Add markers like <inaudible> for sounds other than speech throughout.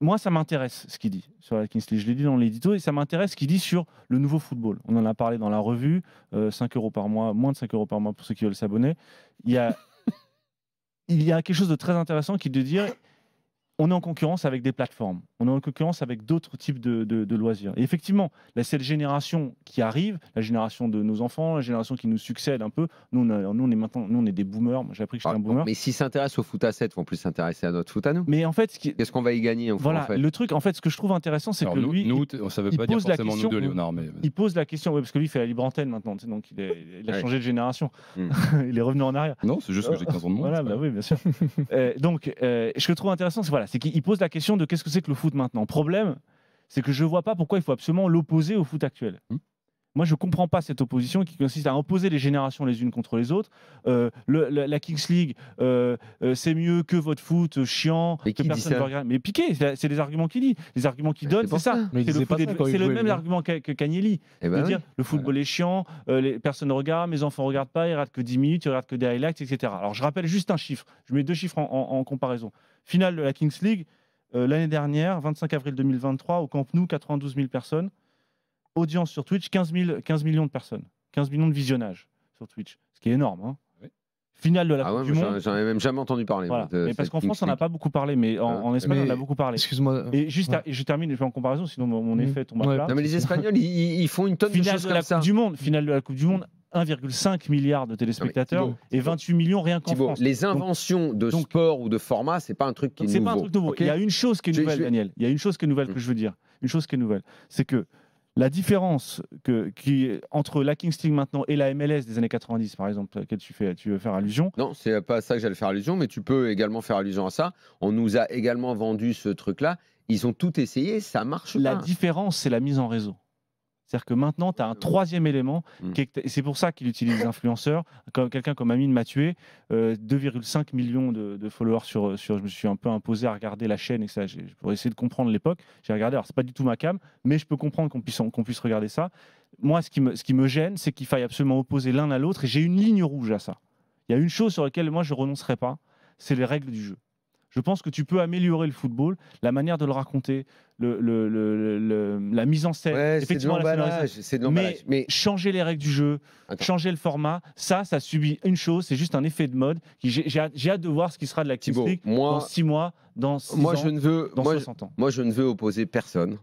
Moi, ça m'intéresse ce qu'il dit sur la Kingsley. Je l'ai dit dans l'édito et ça m'intéresse ce qu'il dit sur le nouveau football. On en a parlé dans la revue. 5 euh, euros par mois, moins de 5 euros par mois pour ceux qui veulent s'abonner. Il y a, <laughs> quelque chose de très intéressant qui de dire on est en concurrence avec des plateformes, on est en concurrence avec d'autres types de, loisirs. Et effectivement, la cette génération qui arrive, la génération de nos enfants, la génération qui nous succède un peu, nous, on, nous, on est maintenant, nous, on est des boomers. J'ai appris que j'étais un ah, boomer. Mais s'ils s'intéressent au foot à 7, vont plus s'intéresser à notre foot à nous. Mais en fait, qu'est-ce qu'on va y gagner Voilà, le truc, en fait, ce que je trouve intéressant, c'est que lui, nous, il, ça veut pas dire forcément nous deux, Léonard, mais... il pose la question, parce que lui, il fait la libre antenne maintenant, donc il, a changé de génération, hmm. <laughs> il est revenu en arrière. Non, c'est juste que j'ai 15 euh, ans de moins. Voilà, bah oui, bien sûr. Euh, donc, euh, je trouve intéressant, c'est voilà, c'est qu'il pose la question de qu'est-ce que c'est que le foot maintenant. le Problème, c'est que je ne vois pas pourquoi il faut absolument l'opposer au foot actuel. Hmm. Moi, je ne comprends pas cette opposition qui consiste à opposer les générations les unes contre les autres. Euh, la, Kings League, euh, euh, c'est mieux que votre foot chiant, que personne regarde. Mais Piqué, c'est des arguments qu'il dit. Les arguments qu'il donne, c'est ça. C'est le, même hein. argument que, que Cagnelli. Eh ben de dire le football est chiant, les, personne ne regarde, mes enfants ne regardent pas, ils ne regardent que 10 minutes, ils ne regardent que des highlights, etc. Alors, je rappelle juste un chiffre. Je mets deux chiffres en comparaison. Finale de la Kings League euh, l'année dernière, 25 avril 2023, au Camp Nou, 92 000 personnes. Audience sur Twitch, 15, 15 millions de personnes. 15 millions de visionnages sur Twitch, ce qui est énorme. Hein finale de la ah Coupe du Monde. J'en ai même jamais entendu parler. Euh, parce qu'en France, on n'a pas beaucoup parlé, mais en, euh, Espagne, on on a beaucoup parlé. Excuse-moi. Et juste, je termine, je vais en comparaison, sinon mon, mmh. effet tombe à plat. Non, mais les Espagnols, ils, font une tonne de choses de la Coupe du Monde, finale de la Coupe du Monde, 1,5 milliard de téléspectateurs et 28 millions rien qu'en France. Les inventions de sport ou de format, c'est pas un truc qui est, nouveau. Il y a une chose qui est nouvelle, Daniel. Il y a une chose qui est nouvelle que hmm. je veux dire. Une chose qui est nouvelle, c'est que la différence entre la King maintenant et la MLS des années 90, par exemple, à laquelle tu, fais, tu veux faire allusion Non, c'est pas ça que j'allais faire allusion, mais tu peux également faire allusion à ça. On nous a également vendu ce truc-là. Ils ont tout essayé, ça marche pas. La différence, c'est la mise en réseau. C'est-à-dire que maintenant, tu as un troisième élément. Mm. C'est pour ça qu'il utilise les influenceurs. Quelqu'un comme Amine m'a tué. 2,5 millions de, followers sur, Je me suis un peu imposé à regarder la chaîne et ça, pour essayer de comprendre l'époque. J'ai regardé. Alors, c'est pas du tout ma cam, mais je peux comprendre qu'on puisse, regarder ça. Moi, ce qui me, ce qui me gêne, c'est qu'il faille absolument opposer l'un à l'autre. Et j'ai une ligne rouge à ça. Il y a une chose sur laquelle moi, je renoncerai pas c'est les règles du jeu. Je pense que tu peux améliorer le football, la manière de le raconter, le, le, la mise en scène. c'est de Mais, changer les règles du jeu, changer le format, ça, ça subit une chose, c'est juste un effet de mode. J'ai hâte de voir ce qui sera de l'activité dans 6 mois, dans moi, 60 ans. Moi, je ne veux opposer personne.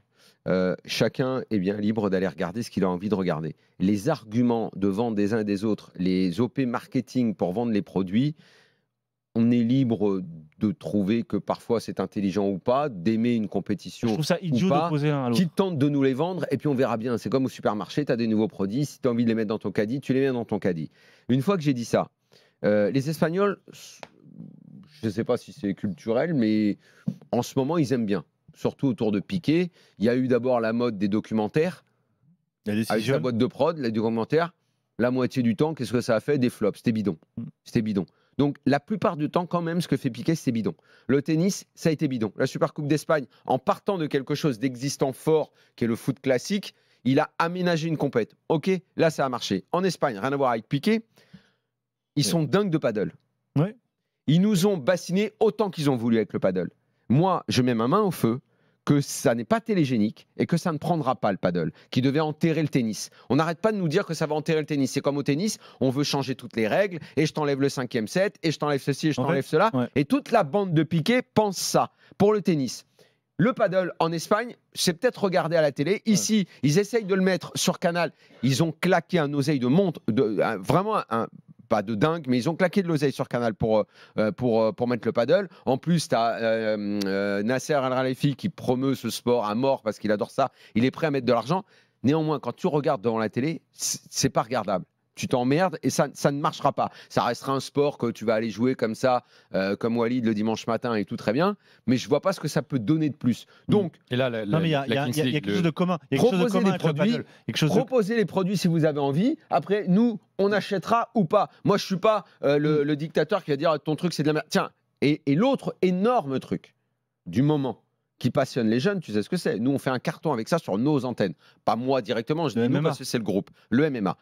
Euh, chacun est bien libre d'aller regarder ce qu'il a envie de regarder. Les arguments de vente des uns et des autres, les OP marketing pour vendre les produits, on est libre de trouver que parfois c'est intelligent ou pas, d'aimer une compétition. Je trouve ça idiot de nous les vendre et puis on verra bien. C'est comme au supermarché, tu as des nouveaux produits. Si tu as envie de les mettre dans ton caddie, tu les mets dans ton caddie. Une fois que j'ai dit ça, euh, les Espagnols, je ne sais pas si c'est culturel, mais en ce moment, ils aiment bien. Surtout autour de Piqué. Il y a eu d'abord la mode des documentaires. la boîte de prod, les documentaires. La moitié du temps, qu'est-ce que ça a fait Des flops. C'était bidon. Hmm. C'était bidon. Donc la plupart du temps, quand même, ce que fait Piquet, c'est bidon. Le tennis, ça a été bidon. La Supercoupe d'Espagne, en partant de quelque chose d'existant fort, qui est le foot classique, il a aménagé une compète. Ok, là ça a marché. En Espagne, rien à voir avec Piquet. Ils sont dingues de paddle. Ils nous ont bassinés autant qu'ils ont voulu avec le paddle. Moi, je mets ma main au feu que ça n'est pas télégénique et que ça ne prendra pas le paddle, qui devait enterrer le tennis. On n'arrête pas de nous dire que ça va enterrer le tennis. C'est comme au tennis, on veut changer toutes les règles, et je t'enlève le cinquième set, et je t'enlève ceci, et je t'enlève cela. Et toute la bande de piquets pense ça pour le tennis. Le paddle en Espagne, c'est peut-être regardé à la télé. Ici, ils essayent de le mettre sur Canal. Ils ont claqué un oseille de montre, vraiment un, pas de dingue, mais ils ont claqué de l'oseille sur Canal pour, euh, euh, pour, euh, pour mettre le paddle. En plus, tu as Nasser al Ralefi qui promeut ce sport à mort parce qu'il adore ça. Il est prêt à mettre de l'argent. Néanmoins, quand tu regardes devant la télé, c'est pas regardable tu t'emmerdes et ça, ne marchera pas. Ça restera un sport que tu vas aller jouer comme ça, euh, comme Walid le dimanche matin et tout très bien, mais je vois pas ce que ça peut donner de plus. Mm. Donc, et là, il y, a quelque chose de commun. Proposez les produits. Proposer les produits si vous avez envie. Après, nous, on achètera ou pas. Moi, je suis pas euh, mm. le, dictateur qui va dire ton truc c'est de la merde. Tiens, et, l'autre énorme truc du moment qui passionne les jeunes, tu sais ce que c'est. Nous, on fait un carton avec ça sur nos antennes. Pas moi directement, je dis même pas que c'est le groupe, le MMA.